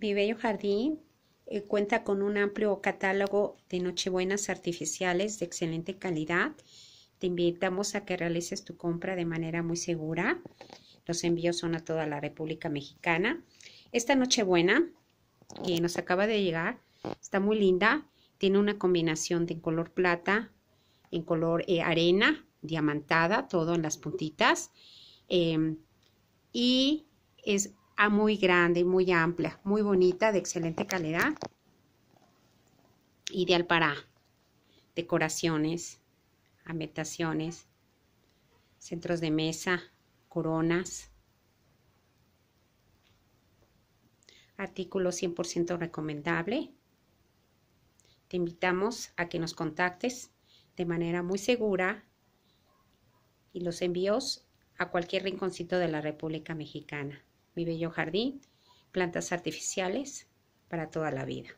Mi bello jardín eh, cuenta con un amplio catálogo de nochebuenas artificiales de excelente calidad. Te invitamos a que realices tu compra de manera muy segura. Los envíos son a toda la República Mexicana. Esta Nochebuena que nos acaba de llegar está muy linda. Tiene una combinación de color plata, en color eh, arena, diamantada, todo en las puntitas. Em, y es a muy grande y muy amplia, muy bonita, de excelente calidad, ideal para decoraciones, ambientaciones, centros de mesa, coronas, artículo 100% recomendable. Te invitamos a que nos contactes de manera muy segura y los envíos a cualquier rinconcito de la República Mexicana mi bello jardín, plantas artificiales para toda la vida.